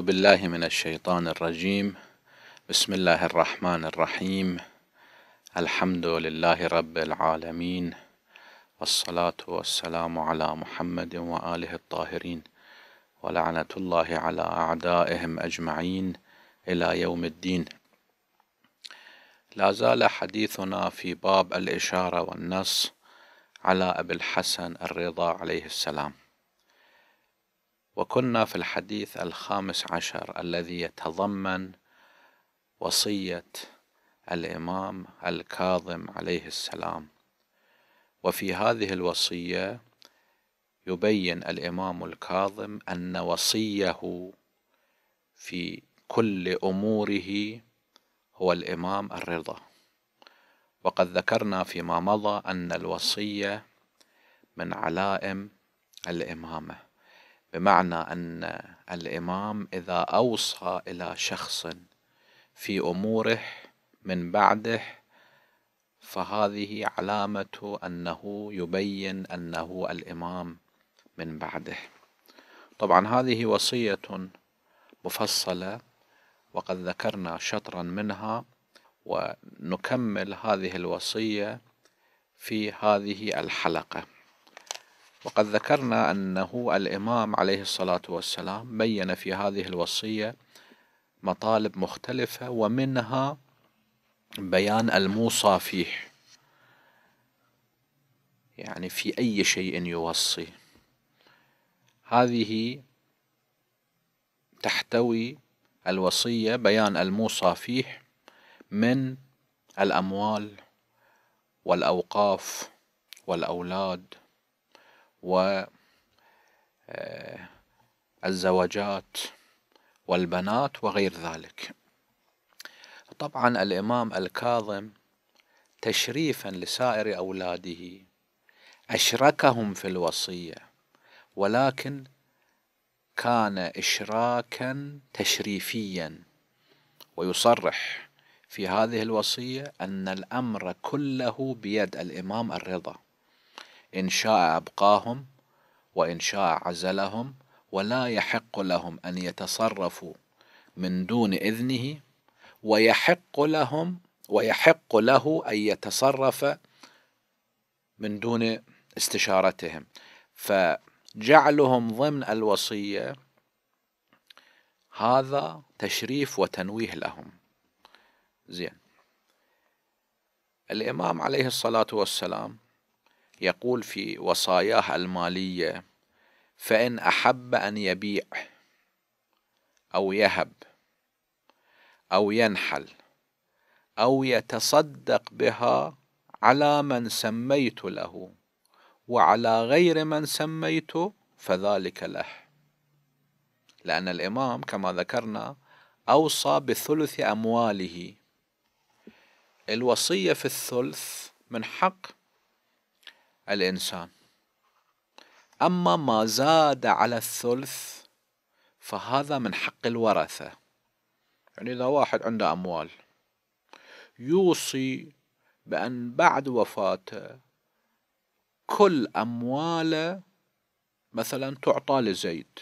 أعوذ بالله من الشيطان الرجيم بسم الله الرحمن الرحيم الحمد لله رب العالمين والصلاة والسلام على محمد وآله الطاهرين ولعنة الله على أعدائهم أجمعين إلى يوم الدين لا زال حديثنا في باب الإشارة والنص على أبي الحسن الرضا عليه السلام وكنا في الحديث الخامس عشر الذي يتضمن وصية الإمام الكاظم عليه السلام وفي هذه الوصية يبين الإمام الكاظم أن وصيه في كل أموره هو الإمام الرضا وقد ذكرنا فيما مضى أن الوصية من علائم الإمامة بمعنى أن الإمام إذا أوصى إلى شخص في أموره من بعده فهذه علامة أنه يبين أنه الإمام من بعده طبعا هذه وصية مفصلة وقد ذكرنا شطرا منها ونكمل هذه الوصية في هذه الحلقة وقد ذكرنا أنه الإمام عليه الصلاة والسلام بين في هذه الوصية مطالب مختلفة ومنها بيان الموصى فيه يعني في أي شيء يوصي هذه تحتوي الوصية بيان الموصى فيه من الأموال والأوقاف والأولاد والزواجات آه، والبنات وغير ذلك طبعا الإمام الكاظم تشريفا لسائر أولاده أشركهم في الوصية ولكن كان إشراكا تشريفيا ويصرح في هذه الوصية أن الأمر كله بيد الإمام الرضا إن شاء أبقاهم وإن شاء عزلهم ولا يحق لهم أن يتصرفوا من دون إذنه ويحق لهم ويحق له أن يتصرف من دون استشارتهم فجعلهم ضمن الوصية هذا تشريف وتنويه لهم زين الإمام عليه الصلاة والسلام يقول في وصاياه المالية فإن أحب أن يبيع أو يهب أو ينحل أو يتصدق بها على من سميت له وعلى غير من سميت فذلك له لأن الإمام كما ذكرنا أوصى بثلث أمواله الوصية في الثلث من حق الإنسان أما ما زاد على الثلث فهذا من حق الورثة يعني إذا واحد عنده أموال يوصي بأن بعد وفاته كل أمواله مثلا تعطى لزيد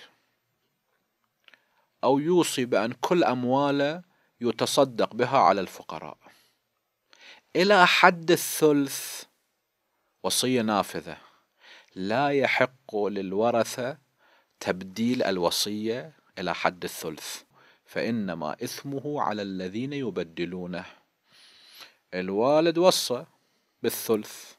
أو يوصي بأن كل أمواله يتصدق بها على الفقراء إلى حد الثلث وصية نافذة لا يحق للورثة تبديل الوصية إلى حد الثلث فإنما إثمه على الذين يبدلونه الوالد وصى بالثلث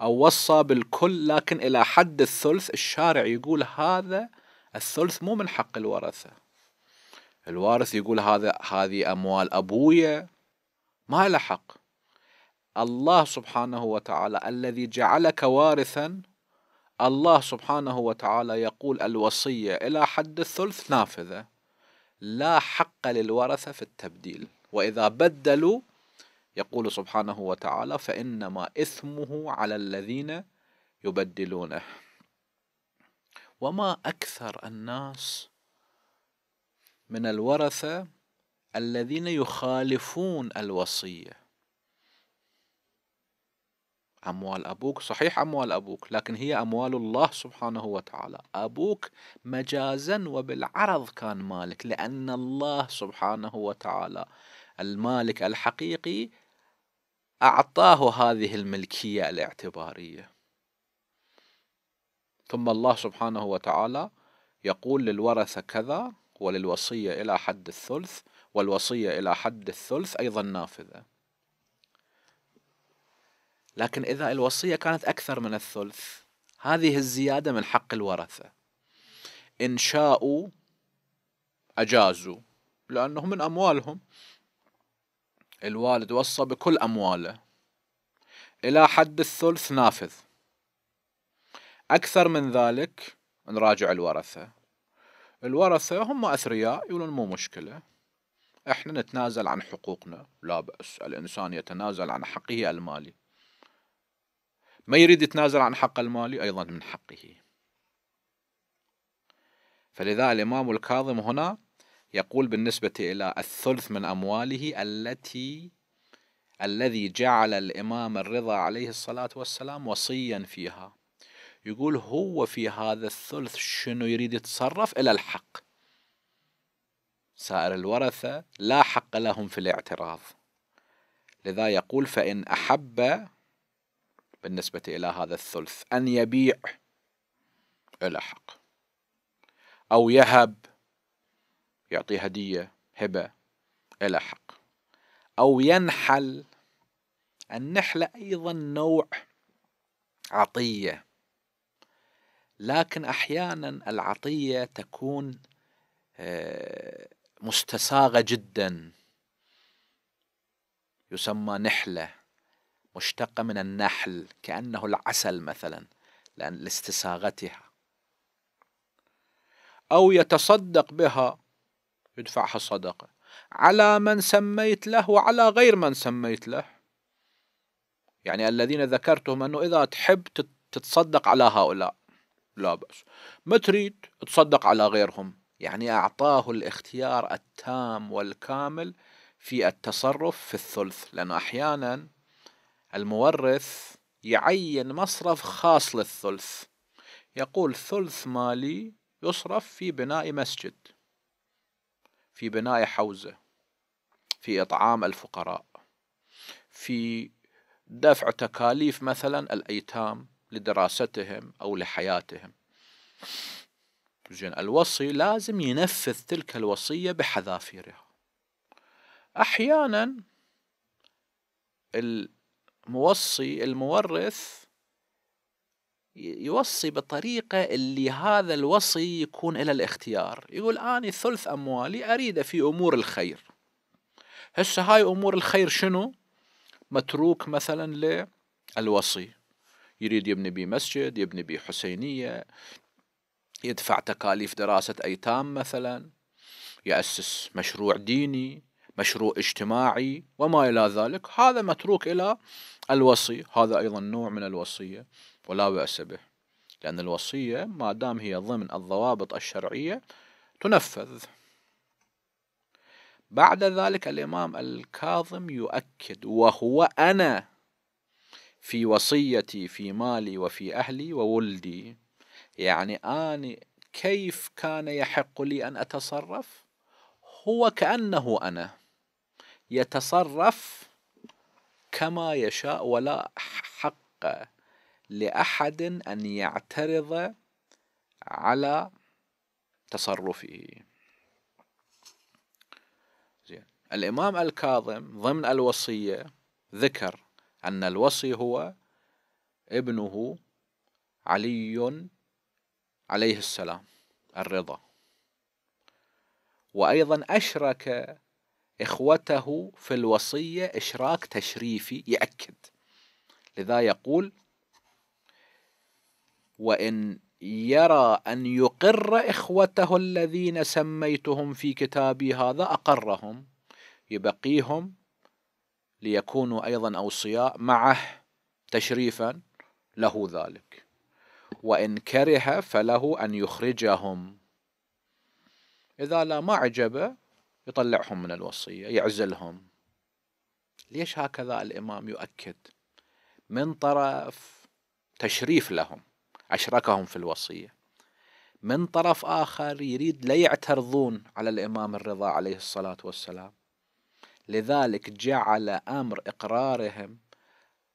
أو وصى بالكل لكن إلى حد الثلث الشارع يقول هذا الثلث مو من حق الورثة الوارث يقول هذا هذه أموال أبويا ما له حق الله سبحانه وتعالى الذي جعلك وارثا الله سبحانه وتعالى يقول الوصية إلى حد الثلث نافذة لا حق للورثة في التبديل وإذا بدلوا يقول سبحانه وتعالى فإنما إثمه على الذين يبدلونه وما أكثر الناس من الورثة الذين يخالفون الوصيه أموال أبوك صحيح أموال أبوك لكن هي أموال الله سبحانه وتعالى أبوك مجازا وبالعرض كان مالك لأن الله سبحانه وتعالى المالك الحقيقي أعطاه هذه الملكية الاعتبارية ثم الله سبحانه وتعالى يقول للورثة كذا وللوصية إلى حد الثلث والوصية إلى حد الثلث أيضا نافذة لكن إذا الوصية كانت أكثر من الثلث هذه الزيادة من حق الورثة إن شاءوا أجازوا لأنه من أموالهم الوالد وصى بكل أمواله إلى حد الثلث نافذ أكثر من ذلك نراجع الورثة الورثة هم أثرياء يقولون مو مشكلة إحنا نتنازل عن حقوقنا لا بأس الإنسان يتنازل عن حقه المالي ما يريد يتنازل عن حق المالي أيضا من حقه فلذا الإمام الكاظم هنا يقول بالنسبة إلى الثلث من أمواله التي الذي جعل الإمام الرضا عليه الصلاة والسلام وصيا فيها يقول هو في هذا الثلث شنو يريد يتصرف إلى الحق سائر الورثة لا حق لهم في الاعتراض لذا يقول فإن أحب بالنسبة إلى هذا الثلث أن يبيع إلى حق أو يهب يعطي هدية هبة إلى حق أو ينحل النحلة أيضا نوع عطية لكن أحيانا العطية تكون آه، مستساغة جدا يسمى نحله مشتقة من النحل كأنه العسل مثلا لأن لاستساغتها أو يتصدق بها يدفعها صدقة على من سميت له وعلى غير من سميت له يعني الذين ذكرتهم أنه إذا تحب تتصدق على هؤلاء لا بأس ما تريد تصدق على غيرهم يعني أعطاه الاختيار التام والكامل في التصرف في الثلث لأنه أحيانا المورث يعين مصرف خاص للثلث يقول ثلث مالي يصرف في بناء مسجد في بناء حوزة في إطعام الفقراء في دفع تكاليف مثلا الأيتام لدراستهم أو لحياتهم زين الوصي لازم ينفذ تلك الوصية بحذافيرها أحيانا موصي المورث يوصي بطريقة اللي هذا الوصي يكون إلى الاختيار يقول أني ثلث أموالي أريده في أمور الخير هسه هاي أمور الخير شنو متروك مثلا للوصي يريد يبني بيه مسجد يبني بيه حسينية يدفع تكاليف دراسة أيتام مثلا يأسس مشروع ديني مشروع اجتماعي وما إلى ذلك هذا متروك إلى الوصي هذا أيضا نوع من الوصية ولا بأس به لأن الوصية ما دام هي ضمن الضوابط الشرعية تنفذ بعد ذلك الإمام الكاظم يؤكد وهو أنا في وصيتي في مالي وفي أهلي وولدي يعني أنا كيف كان يحق لي أن أتصرف هو كأنه أنا يتصرف كما يشاء ولا حق لأحد أن يعترض على تصرفه زين. الإمام الكاظم ضمن الوصية ذكر أن الوصي هو ابنه علي عليه السلام الرضا وأيضا أشرك إخوته في الوصية إشراك تشريفي يأكد لذا يقول وإن يرى أن يقر إخوته الذين سميتهم في كتابي هذا أقرهم يبقيهم ليكونوا أيضا أوصياء معه تشريفا له ذلك وإن كره فله أن يخرجهم إذا لا ما عجبه يطلعهم من الوصية يعزلهم ليش هكذا الإمام يؤكد من طرف تشريف لهم أشركهم في الوصية من طرف آخر يريد لا يعترضون على الإمام الرضا عليه الصلاة والسلام لذلك جعل أمر إقرارهم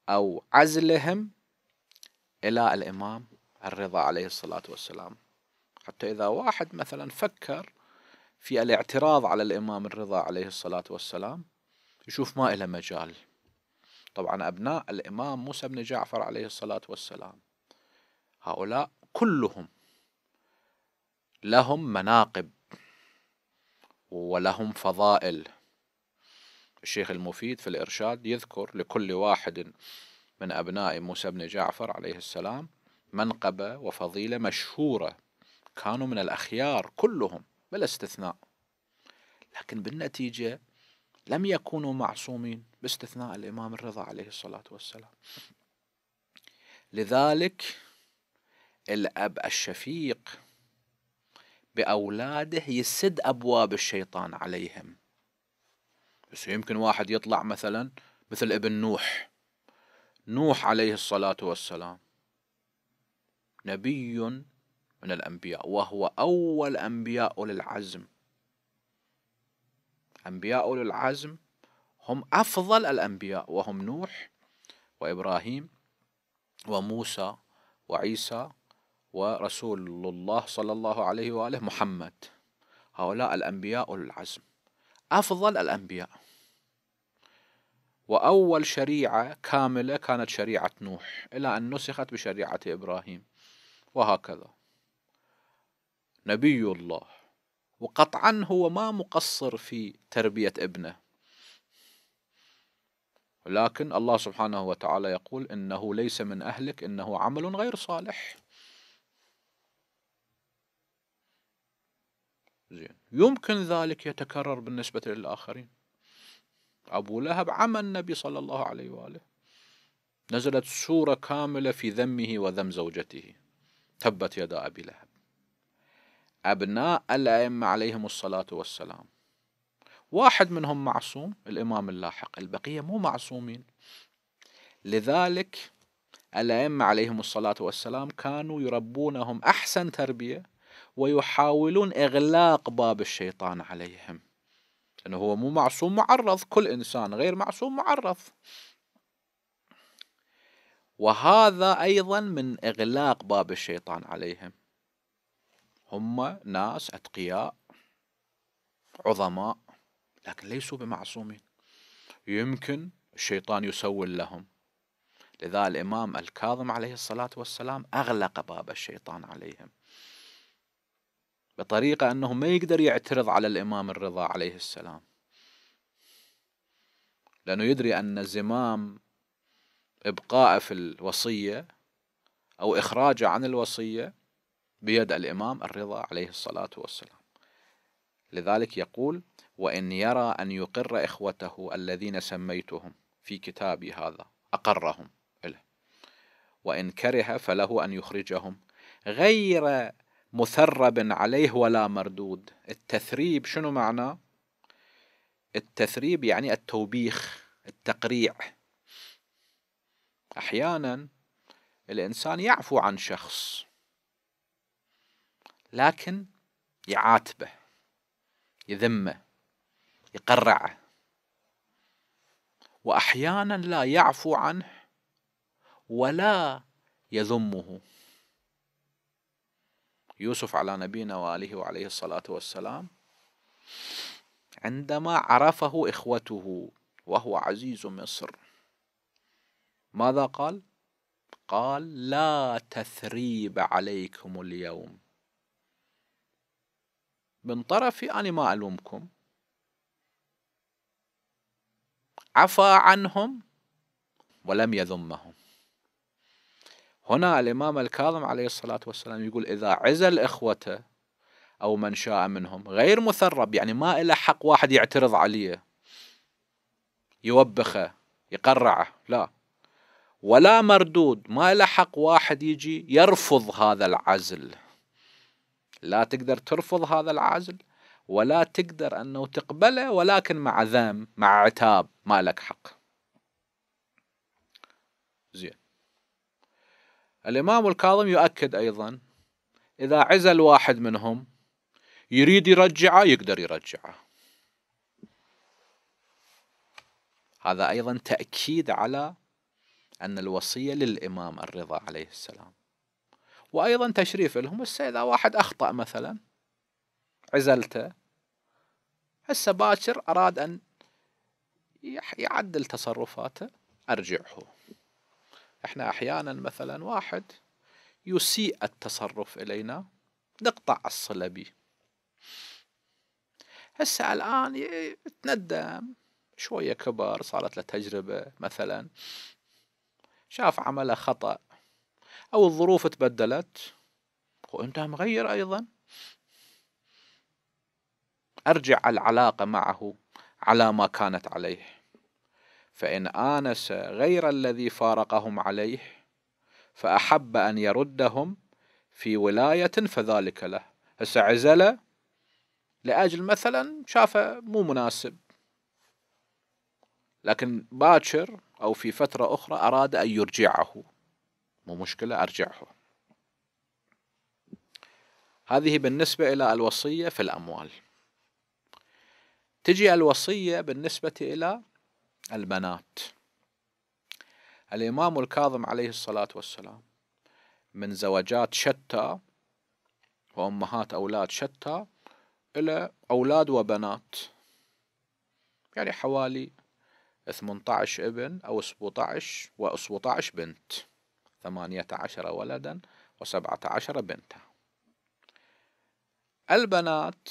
أو عزلهم إلى الإمام الرضا عليه الصلاة والسلام حتى إذا واحد مثلا فكر في الاعتراض على الإمام الرضا عليه الصلاة والسلام يشوف ما إلى مجال طبعا أبناء الإمام موسى بن جعفر عليه الصلاة والسلام هؤلاء كلهم لهم مناقب ولهم فضائل الشيخ المفيد في الإرشاد يذكر لكل واحد من أبناء موسى بن جعفر عليه السلام منقبة وفضيلة مشهورة كانوا من الأخيار كلهم بلا استثناء لكن بالنتيجة لم يكونوا معصومين باستثناء الإمام الرضا عليه الصلاة والسلام لذلك الأب الشفيق بأولاده يسد أبواب الشيطان عليهم بس يمكن واحد يطلع مثلا مثل ابن نوح نوح عليه الصلاة والسلام نبي من الأنبياء وهو أول أنبياء أولي العزم أنبياء أولي العزم هم أفضل الأنبياء وهم نوح وإبراهيم وموسى وعيسى ورسول الله صلى الله عليه وآله محمد هؤلاء الأنبياء أولي العزم أفضل الأنبياء وأول شريعة كاملة كانت شريعة نوح إلى أن نسخت بشريعة إبراهيم وهكذا نبي الله وقطعا هو ما مقصر في تربية ابنه لكن الله سبحانه وتعالى يقول إنه ليس من أهلك إنه عمل غير صالح زين يمكن ذلك يتكرر بالنسبة للآخرين أبو لهب عمى النبي صلى الله عليه وآله نزلت سورة كاملة في ذمه وذم زوجته تبت يدا أبي لهب أبناء الأئمة عليهم الصلاة والسلام واحد منهم معصوم الإمام اللاحق البقية مو معصومين لذلك الأئمة عليهم الصلاة والسلام كانوا يربونهم أحسن تربية ويحاولون إغلاق باب الشيطان عليهم أنه هو مو معصوم معرض كل إنسان غير معصوم معرض وهذا أيضا من إغلاق باب الشيطان عليهم هم ناس أتقياء عظماء لكن ليسوا بمعصومين يمكن الشيطان يسول لهم لذا الإمام الكاظم عليه الصلاة والسلام أغلق باب الشيطان عليهم بطريقة أنه ما يقدر يعترض على الإمام الرضا عليه السلام لأنه يدري أن زمام إبقائه في الوصية أو إخراجه عن الوصية بيد الإمام الرضا عليه الصلاة والسلام لذلك يقول وإن يرى أن يقر إخوته الذين سميتهم في كتابي هذا أقرهم إله وإن كره فله أن يخرجهم غير مثرب عليه ولا مردود التثريب شنو معناه التثريب يعني التوبيخ التقريع احيانا الانسان يعفو عن شخص لكن يعاتبه يذمه يقرعه واحيانا لا يعفو عنه ولا يذمه يوسف على نبينا واله وعليه الصلاه والسلام عندما عرفه اخوته وهو عزيز مصر ماذا قال قال لا تثريب عليكم اليوم من طرفي أنا ما ألومكم عفى عنهم ولم يذمهم هنا الإمام الكاظم عليه الصلاة والسلام يقول إذا عزل إخوته أو من شاء منهم غير مثرب يعني ما إلى حق واحد يعترض عليه يوبخه يقرعه لا ولا مردود ما له حق واحد يجي يرفض هذا العزل لا تقدر ترفض هذا العزل ولا تقدر أنه تقبله ولكن مع ذم مع عتاب ما لك حق زين الإمام الكاظم يؤكد أيضا إذا عزل واحد منهم يريد يرجعه يقدر يرجعه هذا أيضا تأكيد على أن الوصية للإمام الرضا عليه السلام وأيضا تشريف لهم هسه إذا واحد أخطأ مثلا عزلته هسه باكر أراد أن يعدل تصرفاته أرجعه احنا أحيانا مثلا واحد يسيء التصرف إلينا نقطع الصلة به هسه الآن يتندم شوية كبر صارت له تجربة مثلا شاف عمله خطأ أو الظروف تبدلت وأنت مغير أيضا أرجع العلاقة معه على ما كانت عليه فإن آنس غير الذي فارقهم عليه فأحب أن يردهم في ولاية فذلك له هسه عزله لأجل مثلا شافه مو مناسب لكن باكر أو في فترة أخرى أراد أن يرجعه مو مشكلة أرجعه هذه بالنسبة إلى الوصية في الأموال تجي الوصية بالنسبة إلى البنات الإمام الكاظم عليه الصلاة والسلام من زوجات شتى وأمهات أولاد شتى إلى أولاد وبنات يعني حوالي 18 ابن أو 17 و 17 بنت ثمانية عشر ولدا وسبعة عشر بنتا البنات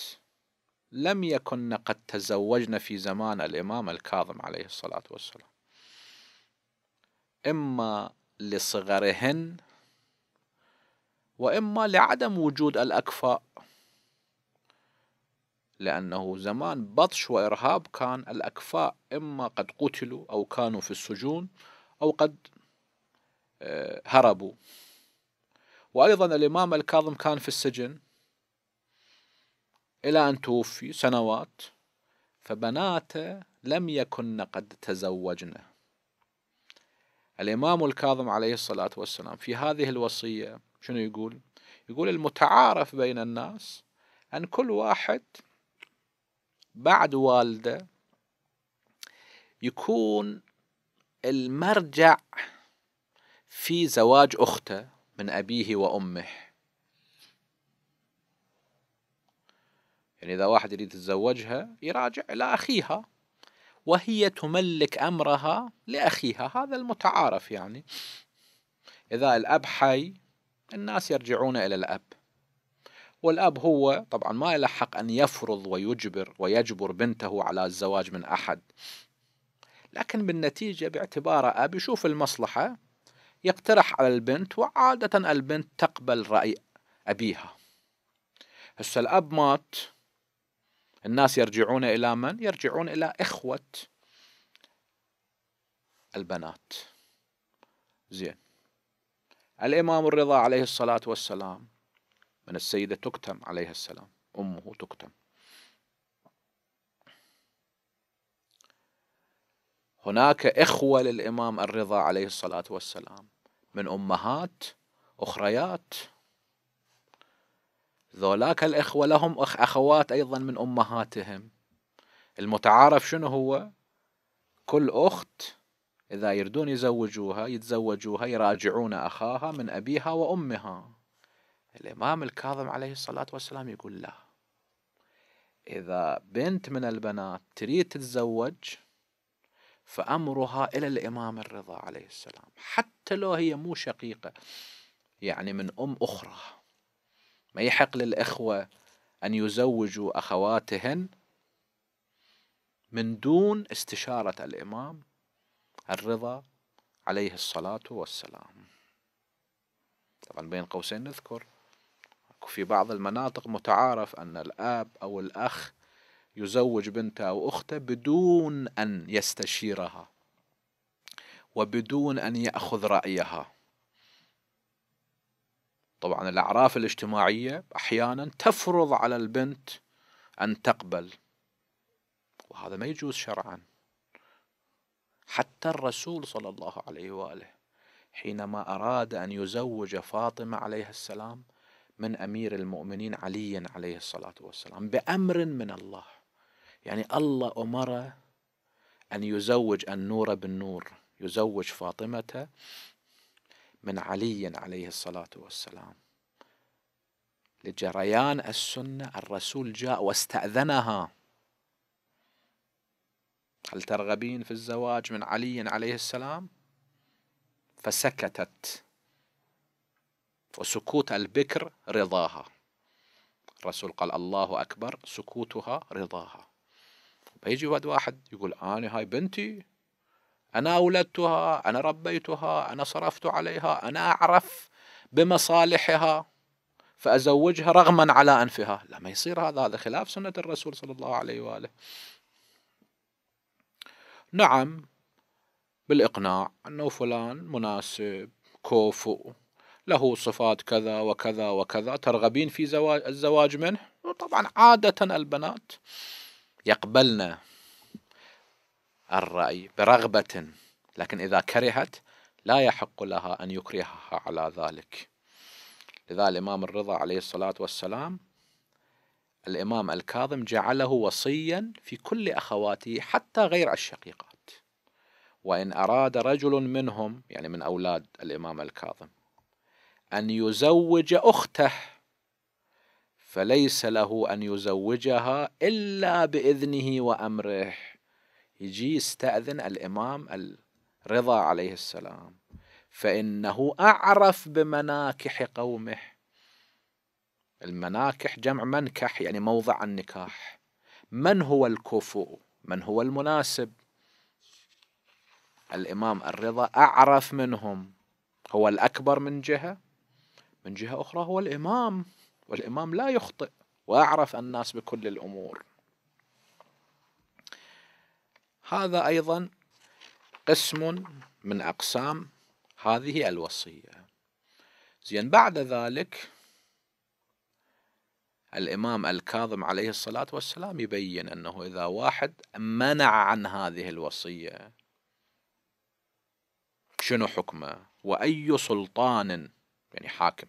لم يكن قد تزوجن في زمان الإمام الكاظم عليه الصلاة والسلام إما لصغرهن وإما لعدم وجود الأكفاء لأنه زمان بطش وإرهاب كان الأكفاء إما قد قتلوا أو كانوا في السجون أو قد آه، هربوا وأيضا الإمام الكاظم كان في السجن إلى أن توفي سنوات فبناته لم يكن قد تزوجنا الإمام الكاظم عليه الصلاة والسلام في هذه الوصية شنو يقول يقول المتعارف بين الناس أن كل واحد بعد والده يكون المرجع في زواج أخته من أبيه وأمه يعني إذا واحد يريد يتزوجها يراجع إلى أخيها وهي تملك أمرها لأخيها هذا المتعارف يعني إذا الأب حي الناس يرجعون إلى الأب والأب هو طبعا ما له حق أن يفرض ويجبر ويجبر بنته على الزواج من أحد لكن بالنتيجة باعتباره أب يشوف المصلحة يقترح على البنت وعادة البنت تقبل رأي أبيها هسه الأب مات الناس يرجعون إلى من؟ يرجعون إلى إخوة البنات زين الإمام الرضا عليه الصلاة والسلام من السيدة تكتم عليها السلام أمه تكتم هناك إخوة للإمام الرضا عليه الصلاة والسلام من أمهات أخريات ذولاك الإخوة لهم أخ أخوات أيضا من أمهاتهم المتعارف شنو هو كل أخت إذا يردون يزوجوها يتزوجوها يراجعون أخاها من أبيها وأمها الإمام الكاظم عليه الصلاة والسلام يقول لا إذا بنت من البنات تريد تتزوج فأمرها إلى الإمام الرضا عليه السلام حتى لو هي مو شقيقة يعني من أم أخرى ما يحق للإخوة أن يزوجوا أخواتهن من دون استشارة الإمام الرضا عليه الصلاة والسلام طبعا بين قوسين نذكر في بعض المناطق متعارف أن الآب أو الأخ يزوج بنته أو أخته بدون أن يستشيرها وبدون أن يأخذ رأيها طبعا الأعراف الاجتماعية أحيانا تفرض على البنت أن تقبل وهذا ما يجوز شرعا حتى الرسول صلى الله عليه وآله حينما أراد أن يزوج فاطمة عليه السلام من أمير المؤمنين علي عليه الصلاة والسلام بأمر من الله يعني الله أمره أن يزوج النور بالنور يزوج فاطمة من علي عليه الصلاة والسلام لجريان السنة الرسول جاء واستأذنها هل ترغبين في الزواج من علي عليه السلام فسكتت وسكوت البكر رضاها الرسول قال الله أكبر سكوتها رضاها فيجي واد واحد يقول أنا هاي بنتي أنا أولدتها أنا ربيتها أنا صرفت عليها أنا أعرف بمصالحها فأزوجها رغما على أنفها لا ما يصير هذا هذا خلاف سنة الرسول صلى الله عليه وآله نعم بالإقناع أنه فلان مناسب كوفو له صفات كذا وكذا وكذا ترغبين في الزواج منه طبعا عادة البنات يقبلن الرأي برغبة لكن إذا كرهت لا يحق لها أن يكرهها على ذلك لذا الإمام الرضا عليه الصلاة والسلام الإمام الكاظم جعله وصيا في كل أخواته حتى غير الشقيقات وإن أراد رجل منهم يعني من أولاد الإمام الكاظم أن يزوج أخته فليس له أن يزوجها إلا بإذنه وأمره يجي يستأذن الإمام الرضا عليه السلام فإنه أعرف بمناكح قومه المناكح جمع منكح يعني موضع النكاح من هو الكفؤ من هو المناسب الإمام الرضا أعرف منهم هو الأكبر من جهة من جهة أخرى هو الإمام والإمام لا يخطئ وأعرف الناس بكل الأمور هذا أيضا قسم من أقسام هذه الوصية زين بعد ذلك الإمام الكاظم عليه الصلاة والسلام يبين أنه إذا واحد منع عن هذه الوصية شنو حكمه وأي سلطان يعني حاكم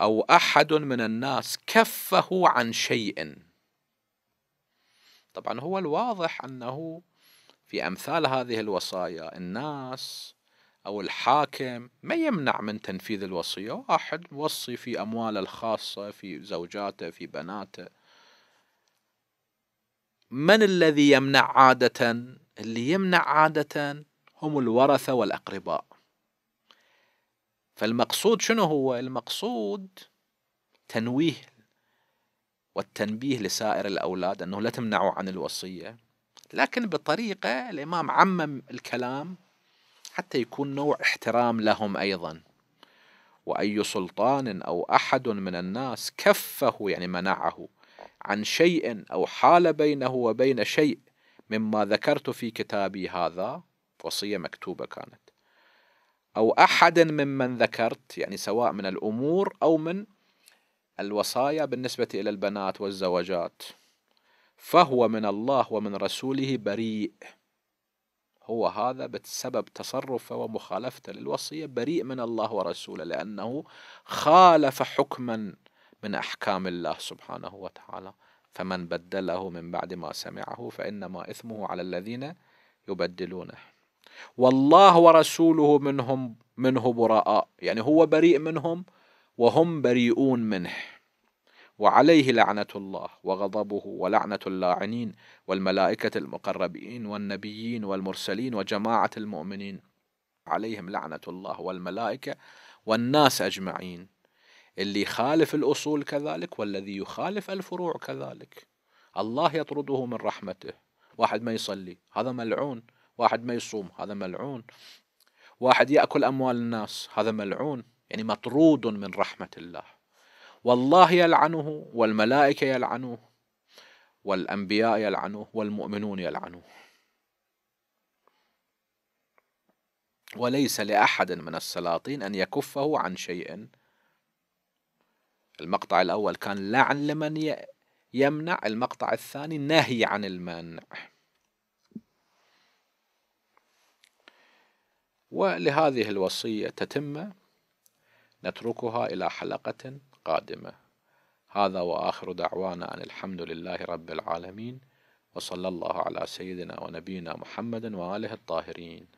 أو أحد من الناس كفه عن شيء طبعا هو الواضح أنه في أمثال هذه الوصايا الناس أو الحاكم ما يمنع من تنفيذ الوصية واحد وصي في أمواله الخاصة في زوجاته في بناته من الذي يمنع عادة اللي يمنع عادة هم الورثة والأقرباء فالمقصود شنو هو المقصود تنويه والتنبيه لسائر الأولاد أنه لا تمنعوا عن الوصية لكن بطريقة الإمام عمم الكلام حتى يكون نوع احترام لهم أيضا وأي سلطان أو أحد من الناس كفه يعني منعه عن شيء أو حال بينه وبين شيء مما ذكرت في كتابي هذا وصية مكتوبة كانت أو أحدا ممن ذكرت يعني سواء من الأمور أو من الوصايا بالنسبة إلى البنات والزوجات فهو من الله ومن رسوله بريء هو هذا بسبب تصرفه ومخالفته للوصية بريء من الله ورسوله لأنه خالف حكما من أحكام الله سبحانه وتعالى فمن بدله من بعد ما سمعه فإنما إثمه على الذين يبدلونه والله ورسوله منهم منه براء يعني هو بريء منهم وهم بريئون منه وعليه لعنة الله وغضبه ولعنة اللاعنين والملائكة المقربين والنبيين والمرسلين وجماعة المؤمنين عليهم لعنة الله والملائكة والناس أجمعين اللي يخالف الأصول كذلك والذي يخالف الفروع كذلك الله يطرده من رحمته واحد ما يصلي هذا ملعون واحد ما يصوم هذا ملعون واحد يأكل أموال الناس هذا ملعون يعني مطرود من رحمة الله والله يلعنه والملائكة يلعنوه والأنبياء يلعنوه والمؤمنون يلعنوه وليس لأحد من السلاطين أن يكفه عن شيء المقطع الأول كان لعن لمن يمنع المقطع الثاني نهي عن المانع ولهذه الوصية تتمة نتركها إلى حلقة قادمة هذا وآخر دعوانا أن الحمد لله رب العالمين وصلى الله على سيدنا ونبينا محمد وآله الطاهرين